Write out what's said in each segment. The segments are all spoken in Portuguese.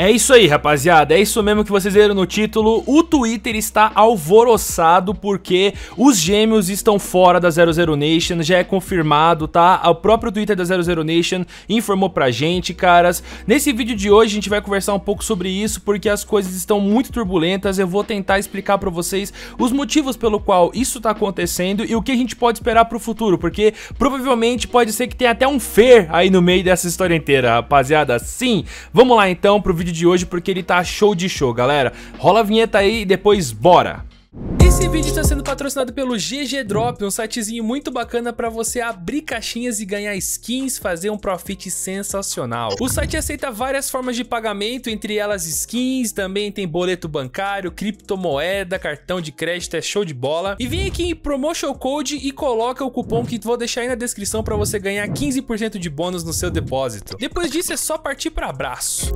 É isso aí, rapaziada. É isso mesmo que vocês viram no título. O Twitter está alvoroçado porque os gêmeos estão fora da 00 Nation. Já é confirmado, tá? O próprio Twitter da 00 Nation informou pra gente, caras. Nesse vídeo de hoje a gente vai conversar um pouco sobre isso porque as coisas estão muito turbulentas. Eu vou tentar explicar pra vocês os motivos pelo qual isso tá acontecendo e o que a gente pode esperar pro futuro. Porque provavelmente pode ser que tenha até um fer aí no meio dessa história inteira, rapaziada. Sim, vamos lá então pro vídeo vídeo de hoje porque ele tá show de show, galera. Rola a vinheta aí e depois bora! Esse vídeo está sendo patrocinado pelo GG Drop, um sitezinho muito bacana para você abrir caixinhas e ganhar skins, fazer um profit sensacional. O site aceita várias formas de pagamento, entre elas skins, também tem boleto bancário, criptomoeda, cartão de crédito, é show de bola. E vem aqui em Promotion Code e coloca o cupom que vou deixar aí na descrição para você ganhar 15% de bônus no seu depósito. Depois disso é só partir para abraço.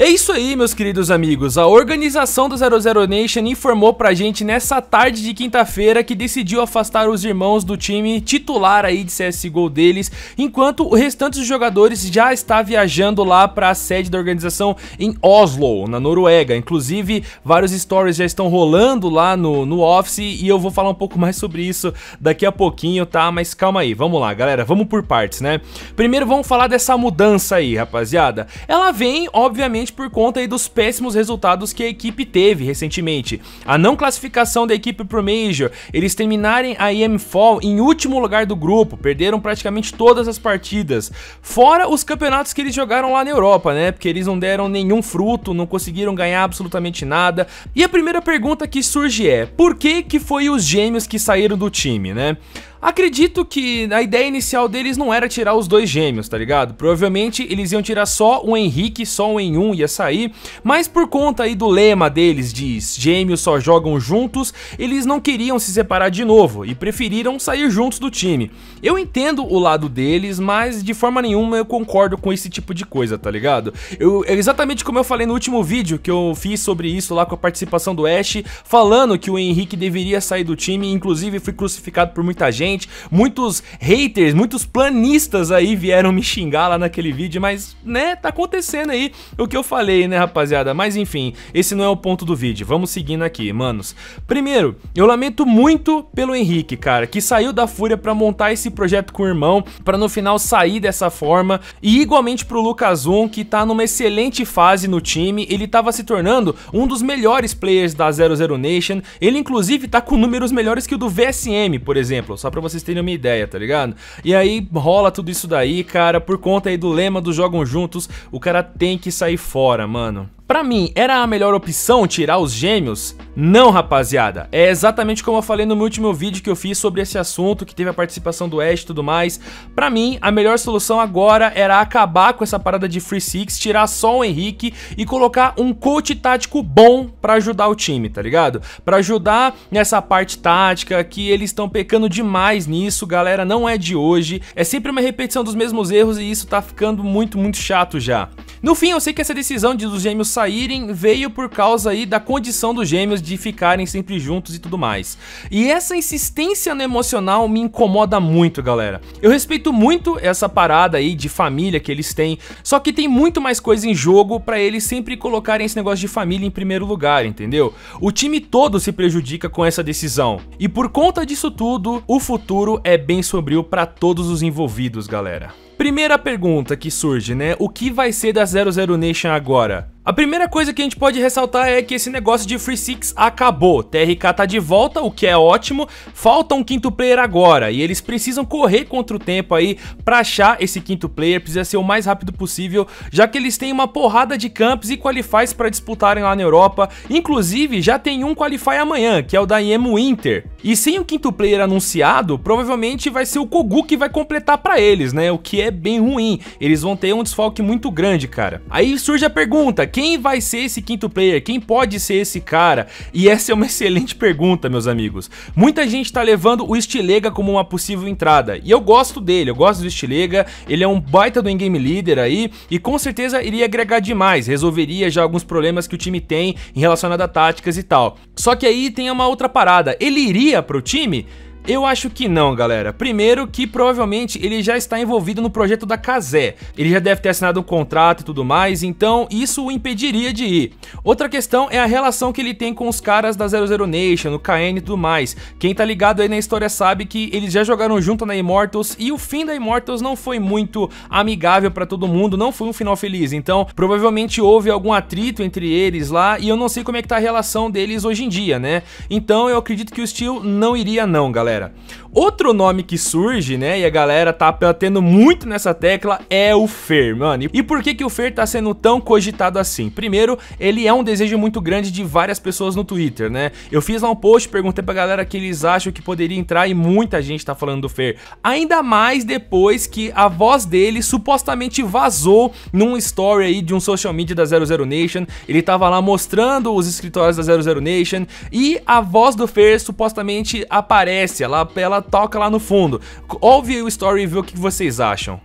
É isso isso aí, meus queridos amigos. A organização do 00 Nation informou pra gente nessa tarde de quinta-feira que decidiu afastar os irmãos do time titular aí de CSGO deles, enquanto o restante dos jogadores já está viajando lá para a sede da organização em Oslo, na Noruega. Inclusive, vários stories já estão rolando lá no, no Office e eu vou falar um pouco mais sobre isso daqui a pouquinho, tá? Mas calma aí, vamos lá, galera, vamos por partes, né? Primeiro vamos falar dessa mudança aí, rapaziada. Ela vem, obviamente, por conta aí dos péssimos resultados que a equipe teve recentemente. A não classificação da equipe pro Major, eles terminarem a EM Fall em último lugar do grupo, perderam praticamente todas as partidas, fora os campeonatos que eles jogaram lá na Europa, né? Porque eles não deram nenhum fruto, não conseguiram ganhar absolutamente nada. E a primeira pergunta que surge é: por que que foi os gêmeos que saíram do time, né? Acredito que a ideia inicial deles não era tirar os dois gêmeos, tá ligado? Provavelmente eles iam tirar só o Henrique, só o em um ia sair, mas por conta aí do lema deles de gêmeos só jogam juntos, eles não queriam se separar de novo e preferiram sair juntos do time. Eu entendo o lado deles, mas de forma nenhuma eu concordo com esse tipo de coisa, tá ligado? Eu, é exatamente como eu falei no último vídeo que eu fiz sobre isso lá com a participação do Ash, falando que o Henrique deveria sair do time, inclusive fui crucificado por muita gente gente. Muitos haters, muitos planistas aí vieram me xingar lá naquele vídeo, mas, né, tá acontecendo aí o que eu falei, né, rapaziada? Mas enfim, esse não é o ponto do vídeo. Vamos seguindo aqui, manos. Primeiro, eu lamento muito pelo Henrique, cara, que saiu da Fúria para montar esse projeto com o irmão, para no final sair dessa forma. E igualmente pro Lucas Um, que tá numa excelente fase no time, ele tava se tornando um dos melhores players da 00 Nation. Ele inclusive tá com números melhores que o do VSM, por exemplo, só pra pra vocês terem uma ideia, tá ligado? E aí rola tudo isso daí, cara, por conta aí do lema dos Jogam Juntos, o cara tem que sair fora, mano. Para mim, era a melhor opção tirar os gêmeos? Não, rapaziada. É exatamente como eu falei no meu último vídeo que eu fiz sobre esse assunto, que teve a participação do Ash e tudo mais. Para mim, a melhor solução agora era acabar com essa parada de Free Six, tirar só o Henrique e colocar um coach tático bom para ajudar o time, tá ligado? Para ajudar nessa parte tática, que eles estão pecando demais nisso, galera, não é de hoje. É sempre uma repetição dos mesmos erros e isso tá ficando muito, muito chato já. No fim, eu sei que essa decisão de os gêmeos saírem veio por causa aí da condição dos gêmeos de ficarem sempre juntos e tudo mais. E essa insistência no emocional me incomoda muito, galera. Eu respeito muito essa parada aí de família que eles têm, só que tem muito mais coisa em jogo para eles sempre colocarem esse negócio de família em primeiro lugar, entendeu? O time todo se prejudica com essa decisão. E por conta disso tudo, o futuro é bem sombrio para todos os envolvidos, galera. Primeira pergunta que surge, né? O que vai ser da 00 Nation agora? A primeira coisa que a gente pode ressaltar é que esse negócio de Free Six acabou. TRK tá de volta, o que é ótimo. Falta um quinto player agora e eles precisam correr contra o tempo aí pra achar esse quinto player. Precisa ser o mais rápido possível, já que eles têm uma porrada de camps e qualifies para disputarem lá na Europa. Inclusive, já tem um qualify amanhã, que é o da IEM Winter. E sem o quinto player anunciado, provavelmente vai ser o Kogu que vai completar pra eles, né? O que é bem ruim. Eles vão ter um desfalque muito grande, cara. Aí surge a pergunta, quem vai ser esse quinto player? Quem pode ser esse cara? E essa é uma excelente pergunta, meus amigos. Muita gente tá levando o Stilega como uma possível entrada, e eu gosto dele, eu gosto do Stilega, ele é um baita do in-game leader aí, e com certeza iria agregar demais, resolveria já alguns problemas que o time tem em relacionado a táticas e tal. Só que aí tem uma outra parada, ele iria pro time? Eu acho que não, galera. Primeiro que provavelmente ele já está envolvido no projeto da Kazé. Ele já deve ter assinado um contrato e tudo mais, então isso o impediria de ir. Outra questão é a relação que ele tem com os caras da 00 Nation, o KN e tudo mais. Quem tá ligado aí na história sabe que eles já jogaram junto na Immortals e o fim da Immortals não foi muito amigável para todo mundo, não foi um final feliz. Então, provavelmente houve algum atrito entre eles lá e eu não sei como é que tá a relação deles hoje em dia, né? Então, eu acredito que o Steel não iria não, galera galera. Outro nome que surge, né, e a galera tá batendo muito nessa tecla é o Fer, mano. E por que que o Fer tá sendo tão cogitado assim? Primeiro, ele é um desejo muito grande de várias pessoas no Twitter, né? Eu fiz lá um post, perguntei pra galera que eles acham que poderia entrar e muita gente tá falando do Fer. Ainda mais depois que a voz dele supostamente vazou num story aí de um social media da 00 Nation. Ele tava lá mostrando os escritórios da 00 Nation e a voz do Fer supostamente aparece ela, ela toca lá no fundo. Ouve o story e vê o que vocês acham.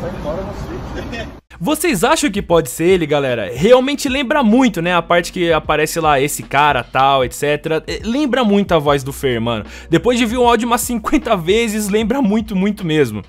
Sai fora no switch. Vocês acham que pode ser ele, galera? Realmente lembra muito, né? A parte que aparece lá esse cara, tal, etc. É, lembra muito a voz do Fer, mano. Depois de ver o áudio umas 50 vezes, lembra muito, muito mesmo.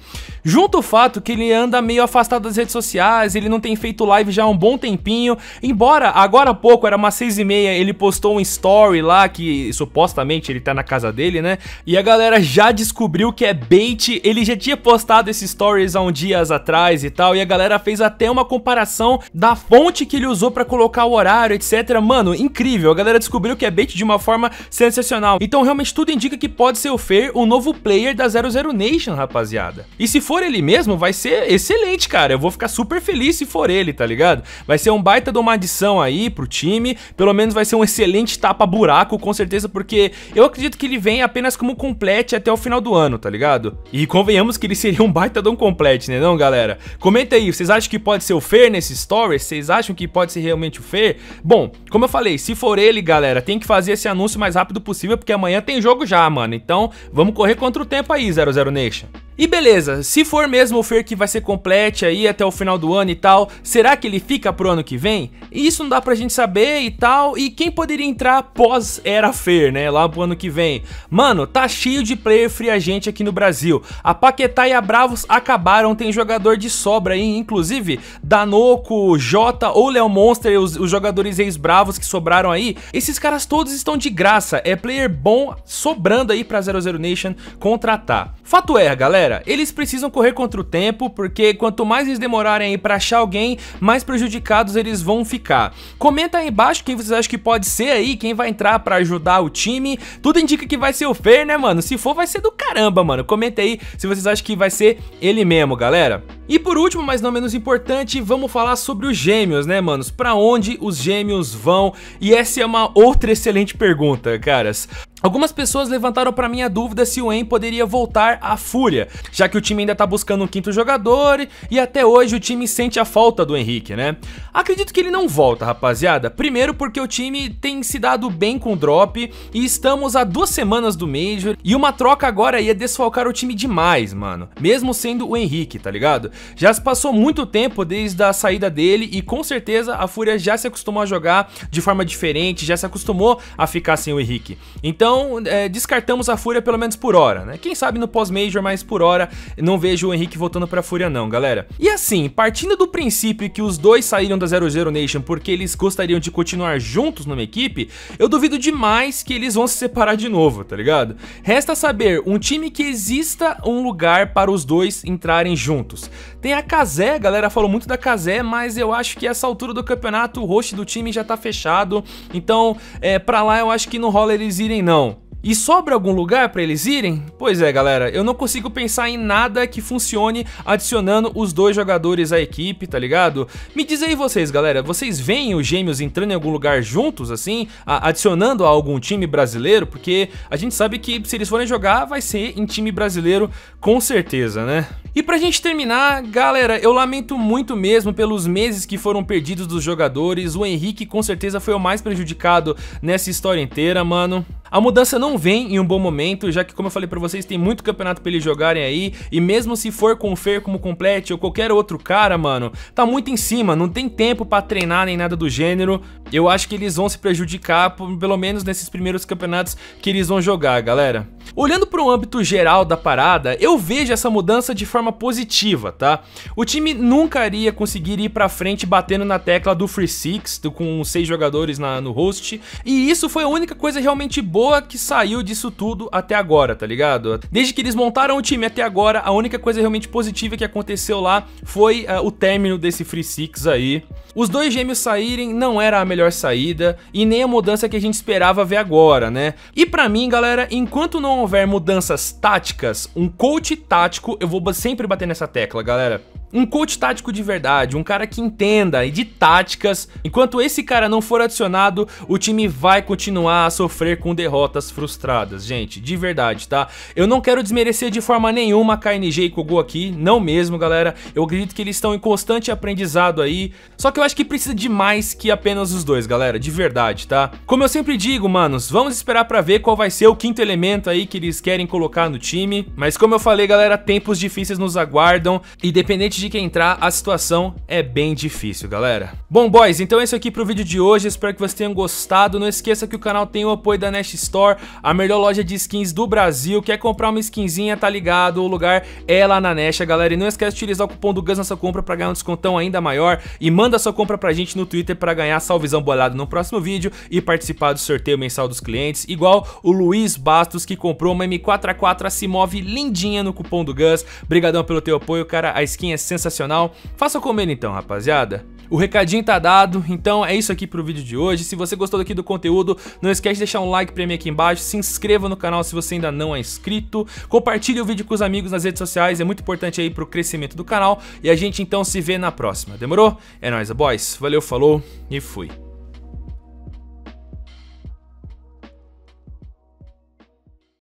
Junto o fato que ele anda meio afastado das redes sociais, ele não tem feito live já há um bom tempinho, embora agora há pouco, era umas 6 e meia, ele postou um story lá, que supostamente ele tá na casa dele, né? E a galera já descobriu que é bait, ele já tinha postado esses stories há uns dias atrás e tal, e a galera fez até até uma comparação da fonte que ele usou para colocar o horário, etc. Mano, incrível. A galera descobriu que é bait de uma forma sensacional. Então, realmente, tudo indica que pode ser o Fer o novo player da 00 Nation, rapaziada. E se for ele mesmo, vai ser excelente, cara. Eu vou ficar super feliz se for ele, tá ligado? Vai ser um baita de uma adição aí pro time. Pelo menos vai ser um excelente tapa-buraco, com certeza, porque eu acredito que ele vem apenas como complete até o final do ano, tá ligado? E convenhamos que ele seria um baita de um complete, né não, galera? Comenta aí, vocês acham que pode pode ser o Fer nesse story? Vocês acham que pode ser realmente o Fer? Bom, como eu falei, se for ele, galera, tem que fazer esse anúncio o mais rápido possível, porque amanhã tem jogo já, mano. Então, vamos correr contra o tempo aí, 00 Nation. E beleza, se for mesmo o Fer que vai ser complete aí até o final do ano e tal, será que ele fica pro ano que vem? Isso não dá pra gente saber e tal, e quem poderia entrar pós era Fer, né, lá pro ano que vem? Mano, tá cheio de player free agente aqui no Brasil. A Paquetá e a Bravos acabaram, tem jogador de sobra aí, inclusive Danoco, Jota ou Léo Monster, os, os jogadores ex-bravos que sobraram aí, esses caras todos estão de graça, é player bom sobrando aí pra 00 Nation contratar. Fato é, galera, eles precisam correr contra o tempo, porque quanto mais eles demorarem aí pra achar alguém, mais prejudicados eles vão ficar. Comenta aí embaixo quem vocês acham que pode ser aí, quem vai entrar pra ajudar o time. Tudo indica que vai ser o Fer, né, mano? Se for, vai ser do caramba, mano. Comenta aí se vocês acham que vai ser ele mesmo, galera. E por último, mas não menos importante, vamos falar sobre os gêmeos, né, manos? Pra onde os gêmeos vão? E essa é uma outra excelente pergunta, caras. Algumas pessoas levantaram para mim a dúvida se o En poderia voltar à Fúria, já que o time ainda tá buscando um quinto jogador e até hoje o time sente a falta do Henrique, né? Acredito que ele não volta, rapaziada. Primeiro porque o time tem se dado bem com o drop e estamos a duas semanas do Major e uma troca agora ia é desfalcar o time demais, mano. Mesmo sendo o Henrique, tá ligado? Já se passou muito tempo desde a saída dele e com certeza a Fúria já se acostumou a jogar de forma diferente, já se acostumou a ficar sem o Henrique. Então, é, descartamos a Fúria pelo menos por hora, né? Quem sabe no pós-major, mas por hora não vejo o Henrique voltando pra Fúria não, galera. E assim, partindo do princípio que os dois saíram da 00 Nation porque eles gostariam de continuar juntos numa equipe, eu duvido demais que eles vão se separar de novo, tá ligado? Resta saber um time que exista um lugar para os dois entrarem juntos. Tem a Casé, galera falou muito da Casé, mas eu acho que essa altura do campeonato o rosto do time já tá fechado. Então, é, pra lá eu acho que não rola eles irem não. E sobra algum lugar para eles irem? Pois é, galera, eu não consigo pensar em nada que funcione adicionando os dois jogadores à equipe, tá ligado? Me diz aí vocês, galera, vocês veem os gêmeos entrando em algum lugar juntos, assim, adicionando a algum time brasileiro? Porque a gente sabe que se eles forem jogar, vai ser em time brasileiro com certeza, né? E pra gente terminar, galera, eu lamento muito mesmo pelos meses que foram perdidos dos jogadores. O Henrique com certeza foi o mais prejudicado nessa história inteira, mano. A mudança não vem em um bom momento, já que como eu falei para vocês, tem muito campeonato para eles jogarem aí, e mesmo se for com o Fer como complete ou qualquer outro cara, mano, tá muito em cima, não tem tempo para treinar nem nada do gênero, eu acho que eles vão se prejudicar, por, pelo menos nesses primeiros campeonatos que eles vão jogar, galera. Olhando para o âmbito geral da parada, eu vejo essa mudança de forma positiva, tá? O time nunca iria conseguir ir para frente batendo na tecla do Free Six, do, com seis jogadores na, no host, e isso foi a única coisa realmente boa que saiu disso tudo até agora, tá ligado? Desde que eles montaram o time até agora, a única coisa realmente positiva que aconteceu lá foi uh, o término desse Free Six aí. Os dois gêmeos saírem não era a melhor melhor saída e nem a mudança que a gente esperava ver agora, né? E para mim, galera, enquanto não houver mudanças táticas, um coach tático, eu vou sempre bater nessa tecla, galera. Um coach tático de verdade, um cara que entenda e de táticas, enquanto esse cara não for adicionado, o time vai continuar a sofrer com derrotas frustradas, gente, de verdade, tá? Eu não quero desmerecer de forma nenhuma a KNG e Kogu aqui, não mesmo, galera. Eu acredito que eles estão em constante aprendizado aí, só que eu acho que precisa de mais que apenas os dois, galera, de verdade, tá? Como eu sempre digo, manos, vamos esperar pra ver qual vai ser o quinto elemento aí que eles querem colocar no time, mas como eu falei, galera, tempos difíceis nos aguardam e dependente de que entrar, a situação é bem difícil, galera. Bom, boys, então é isso aqui pro vídeo de hoje. Espero que vocês tenham gostado. Não esqueça que o canal tem o apoio da Nest Store, a melhor loja de skins do Brasil. Quer comprar uma skinzinha, tá ligado? O lugar é lá na Nest, galera. E não esquece de utilizar o cupom do Gus na sua compra pra ganhar um descontão ainda maior. E manda sua compra pra gente no Twitter pra ganhar salvezão bolado no próximo vídeo e participar do sorteio mensal dos clientes. Igual o Luiz Bastos, que comprou uma M4A4 se move lindinha no cupom do Gus. Brigadão pelo teu apoio, cara. A skin é sensacional. Faça como ele então, rapaziada. O recadinho tá dado, então é isso aqui pro vídeo de hoje. Se você gostou aqui do conteúdo, não esquece de deixar um like pra mim aqui embaixo, se inscreva no canal se você ainda não é inscrito, compartilhe o vídeo com os amigos nas redes sociais, é muito importante aí pro crescimento do canal, e a gente então se vê na próxima, demorou? É nóis, boys, valeu, falou e fui.